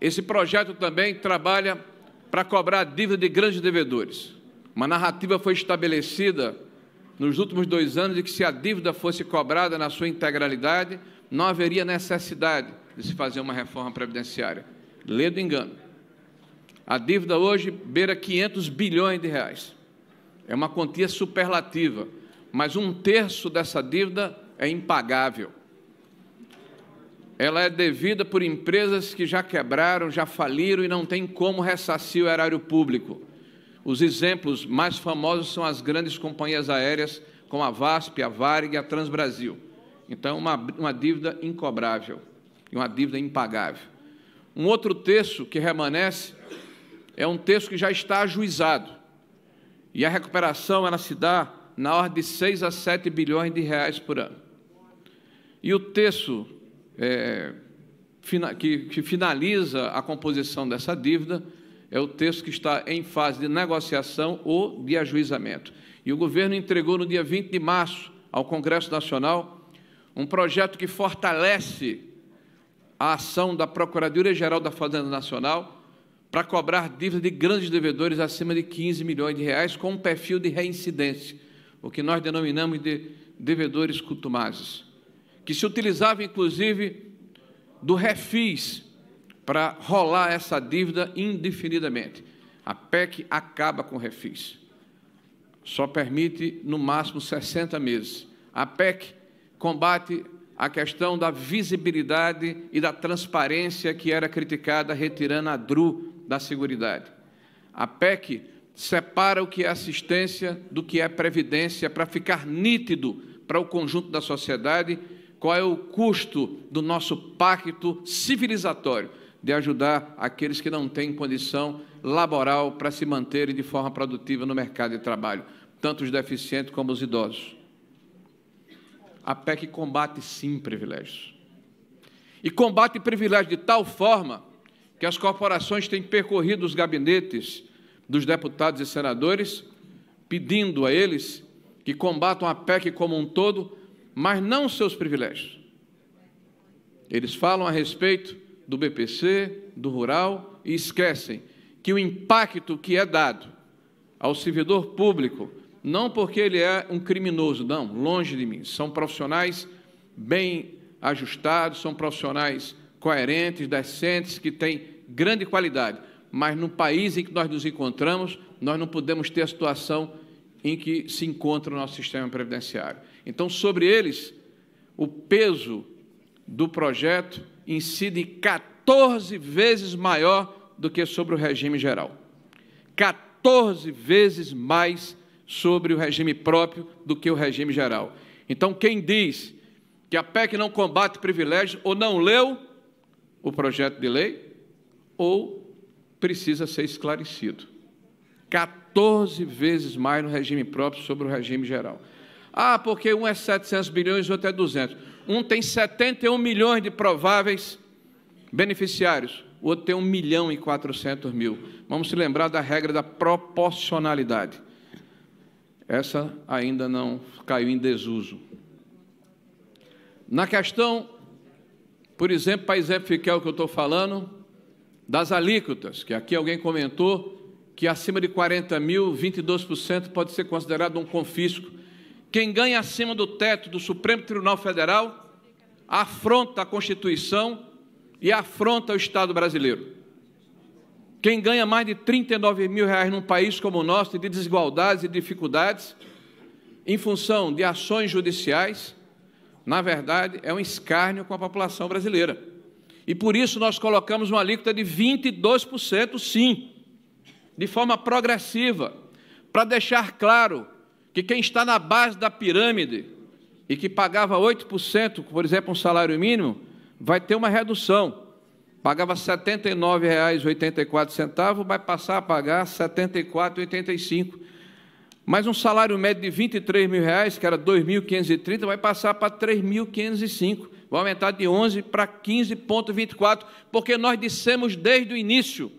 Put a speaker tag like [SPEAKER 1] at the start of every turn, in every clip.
[SPEAKER 1] Esse projeto também trabalha para cobrar a dívida de grandes devedores. Uma narrativa foi estabelecida nos últimos dois anos de que se a dívida fosse cobrada na sua integralidade, não haveria necessidade de se fazer uma reforma previdenciária. Lê do engano. A dívida hoje beira 500 bilhões de reais. É uma quantia superlativa, mas um terço dessa dívida é impagável ela é devida por empresas que já quebraram, já faliram e não tem como ressarcir o erário público. Os exemplos mais famosos são as grandes companhias aéreas, como a VASP, a Varig e a Transbrasil. Então, uma, uma dívida incobrável e uma dívida impagável. Um outro texto que remanesce é um texto que já está ajuizado. E a recuperação ela se dá na ordem de 6 a 7 bilhões de reais por ano. E o texto é, que, que finaliza a composição dessa dívida é o texto que está em fase de negociação ou de ajuizamento. E o governo entregou no dia 20 de março ao Congresso Nacional um projeto que fortalece a ação da Procuradoria-Geral da Fazenda Nacional para cobrar dívida de grandes devedores acima de 15 milhões de reais com um perfil de reincidência, o que nós denominamos de devedores cutumazes que se utilizava inclusive do refis para rolar essa dívida indefinidamente. A PEC acaba com o refis. Só permite, no máximo, 60 meses. A PEC combate a questão da visibilidade e da transparência que era criticada retirando a DRU da Seguridade. A PEC separa o que é assistência do que é previdência para ficar nítido para o conjunto da sociedade qual é o custo do nosso pacto civilizatório de ajudar aqueles que não têm condição laboral para se manterem de forma produtiva no mercado de trabalho, tanto os deficientes como os idosos. A PEC combate sim privilégios. E combate privilégios de tal forma que as corporações têm percorrido os gabinetes dos deputados e senadores, pedindo a eles que combatam a PEC como um todo, mas não seus privilégios. Eles falam a respeito do BPC, do rural e esquecem que o impacto que é dado ao servidor público, não porque ele é um criminoso, não, longe de mim, são profissionais bem ajustados, são profissionais coerentes, decentes, que têm grande qualidade, mas no país em que nós nos encontramos, nós não podemos ter a situação em que se encontra o nosso sistema previdenciário. Então, sobre eles, o peso do projeto incide 14 vezes maior do que sobre o regime geral. 14 vezes mais sobre o regime próprio do que o regime geral. Então, quem diz que a PEC não combate privilégios ou não leu o projeto de lei ou precisa ser esclarecido. 14 vezes mais no regime próprio sobre o regime geral. Ah, porque um é 700 bilhões e outro é 200. Um tem 71 milhões de prováveis beneficiários, o outro tem 1 milhão e 400 mil. Vamos se lembrar da regra da proporcionalidade. Essa ainda não caiu em desuso. Na questão, por exemplo, para exemplificar o que eu estou falando, das alíquotas, que aqui alguém comentou que acima de 40 mil, 22% pode ser considerado um confisco. Quem ganha acima do teto do Supremo Tribunal Federal afronta a Constituição e afronta o Estado brasileiro. Quem ganha mais de 39 mil reais num país como o nosso, de desigualdades e dificuldades, em função de ações judiciais, na verdade, é um escárnio com a população brasileira. E por isso nós colocamos uma alíquota de 22%, sim, de forma progressiva, para deixar claro que quem está na base da pirâmide e que pagava 8%, por exemplo, um salário mínimo, vai ter uma redução. Pagava R$ 79,84, vai passar a pagar R$ 74,85. Mas um salário médio de R$ reais, que era R$ 2.530, vai passar para R$ 3.505. Vai aumentar de 11 para 15,24, porque nós dissemos desde o início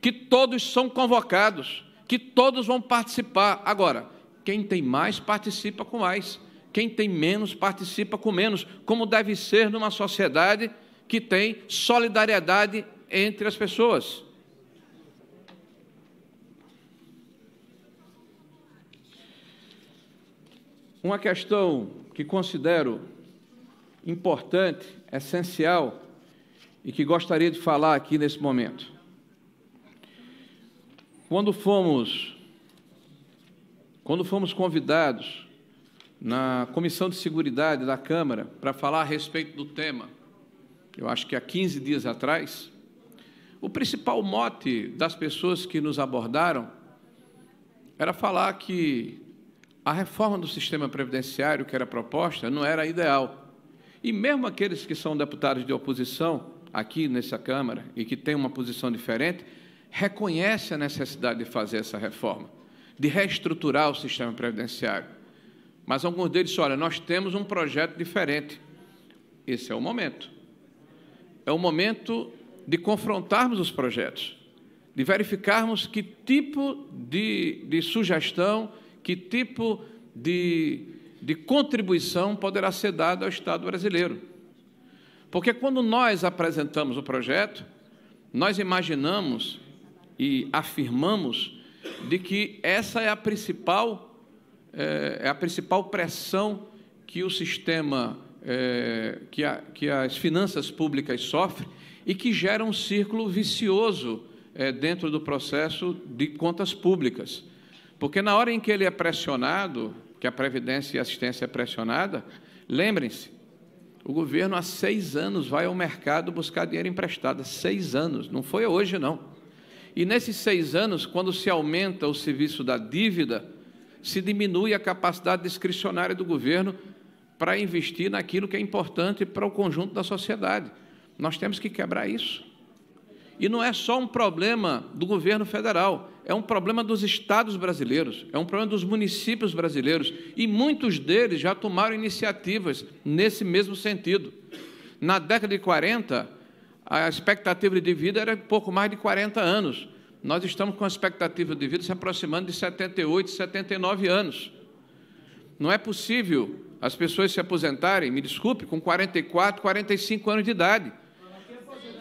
[SPEAKER 1] que todos são convocados que todos vão participar. Agora, quem tem mais, participa com mais. Quem tem menos, participa com menos. Como deve ser numa sociedade que tem solidariedade entre as pessoas. Uma questão que considero importante, essencial, e que gostaria de falar aqui nesse momento. Quando fomos, quando fomos convidados na Comissão de Seguridade da Câmara para falar a respeito do tema, eu acho que há 15 dias atrás, o principal mote das pessoas que nos abordaram era falar que a reforma do sistema previdenciário que era proposta não era ideal. E mesmo aqueles que são deputados de oposição aqui nessa Câmara e que têm uma posição diferente, reconhece a necessidade de fazer essa reforma, de reestruturar o sistema previdenciário. Mas alguns deles dizem, olha, nós temos um projeto diferente. Esse é o momento. É o momento de confrontarmos os projetos, de verificarmos que tipo de, de sugestão, que tipo de, de contribuição poderá ser dada ao Estado brasileiro. Porque quando nós apresentamos o projeto, nós imaginamos e afirmamos de que essa é a principal é, é, a principal pressão que o sistema é, que, a, que as finanças públicas sofrem e que gera um círculo vicioso é, dentro do processo de contas públicas. Porque na hora em que ele é pressionado, que a Previdência e a assistência é pressionada, lembrem-se, o governo há seis anos vai ao mercado buscar dinheiro emprestado. Seis anos, não foi hoje, não. E nesses seis anos, quando se aumenta o serviço da dívida, se diminui a capacidade discricionária do governo para investir naquilo que é importante para o conjunto da sociedade. Nós temos que quebrar isso. E não é só um problema do governo federal, é um problema dos estados brasileiros, é um problema dos municípios brasileiros. E muitos deles já tomaram iniciativas nesse mesmo sentido. Na década de 40, a expectativa de vida era pouco mais de 40 anos. Nós estamos com a expectativa de vida se aproximando de 78, 79 anos. Não é possível as pessoas se aposentarem, me desculpe, com 44, 45 anos de idade.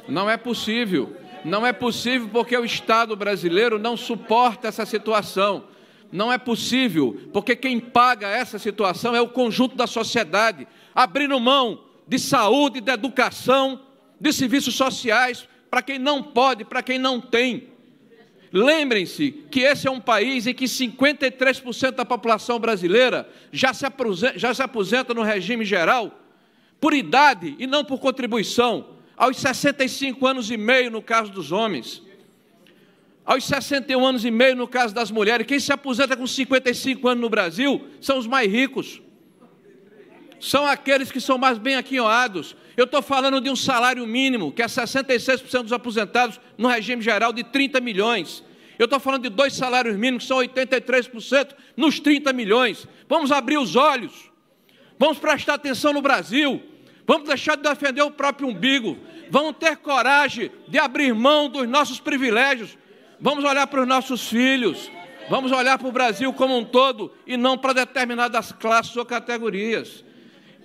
[SPEAKER 1] Não é possível. Não é possível porque o Estado brasileiro não suporta essa situação. Não é possível, porque quem paga essa situação é o conjunto da sociedade, abrindo mão de saúde, de educação, de serviços sociais para quem não pode, para quem não tem. Lembrem-se que esse é um país em que 53% da população brasileira já se, aposenta, já se aposenta no regime geral por idade e não por contribuição, aos 65 anos e meio no caso dos homens, aos 61 anos e meio no caso das mulheres. Quem se aposenta com 55 anos no Brasil são os mais ricos são aqueles que são mais bem aquinhoados. Eu estou falando de um salário mínimo, que é 66% dos aposentados no regime geral, de 30 milhões. Eu estou falando de dois salários mínimos, que são 83% nos 30 milhões. Vamos abrir os olhos, vamos prestar atenção no Brasil, vamos deixar de defender o próprio umbigo, vamos ter coragem de abrir mão dos nossos privilégios, vamos olhar para os nossos filhos, vamos olhar para o Brasil como um todo e não para determinadas classes ou categorias.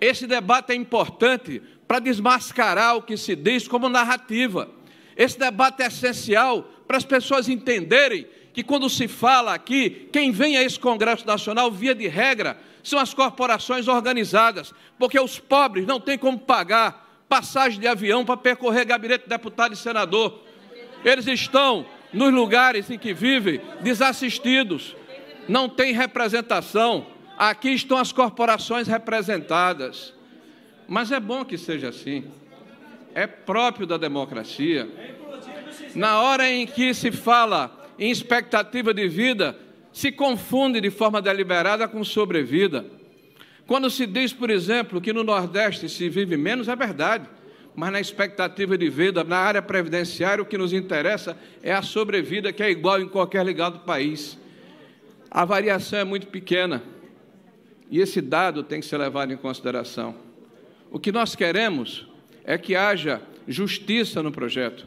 [SPEAKER 1] Esse debate é importante para desmascarar o que se diz como narrativa. Esse debate é essencial para as pessoas entenderem que quando se fala aqui, quem vem a esse Congresso Nacional, via de regra, são as corporações organizadas, porque os pobres não têm como pagar passagem de avião para percorrer gabinete de deputado e senador. Eles estão nos lugares em que vivem desassistidos, não têm representação. Aqui estão as corporações representadas. Mas é bom que seja assim. É próprio da democracia. Na hora em que se fala em expectativa de vida, se confunde de forma deliberada com sobrevida. Quando se diz, por exemplo, que no Nordeste se vive menos, é verdade. Mas na expectativa de vida, na área previdenciária, o que nos interessa é a sobrevida, que é igual em qualquer lugar do país. A variação é muito pequena. E esse dado tem que ser levado em consideração. O que nós queremos é que haja justiça no projeto,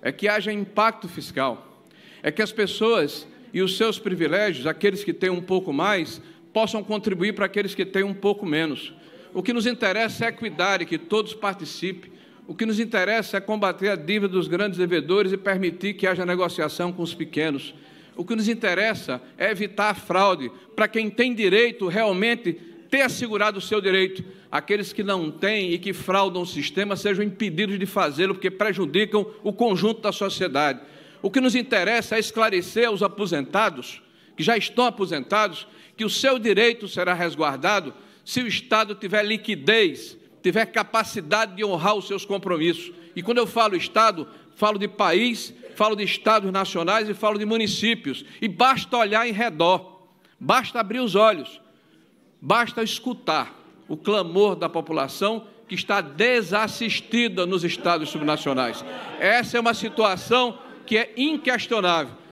[SPEAKER 1] é que haja impacto fiscal, é que as pessoas e os seus privilégios, aqueles que têm um pouco mais, possam contribuir para aqueles que têm um pouco menos. O que nos interessa é equidade, que todos participem. O que nos interessa é combater a dívida dos grandes devedores e permitir que haja negociação com os pequenos. O que nos interessa é evitar a fraude, para quem tem direito realmente ter assegurado o seu direito. Aqueles que não têm e que fraudam o sistema sejam impedidos de fazê-lo, porque prejudicam o conjunto da sociedade. O que nos interessa é esclarecer aos aposentados, que já estão aposentados, que o seu direito será resguardado se o Estado tiver liquidez, tiver capacidade de honrar os seus compromissos. E quando eu falo Estado, falo de país falo de estados nacionais e falo de municípios. E basta olhar em redor, basta abrir os olhos, basta escutar o clamor da população que está desassistida nos estados subnacionais. Essa é uma situação que é inquestionável.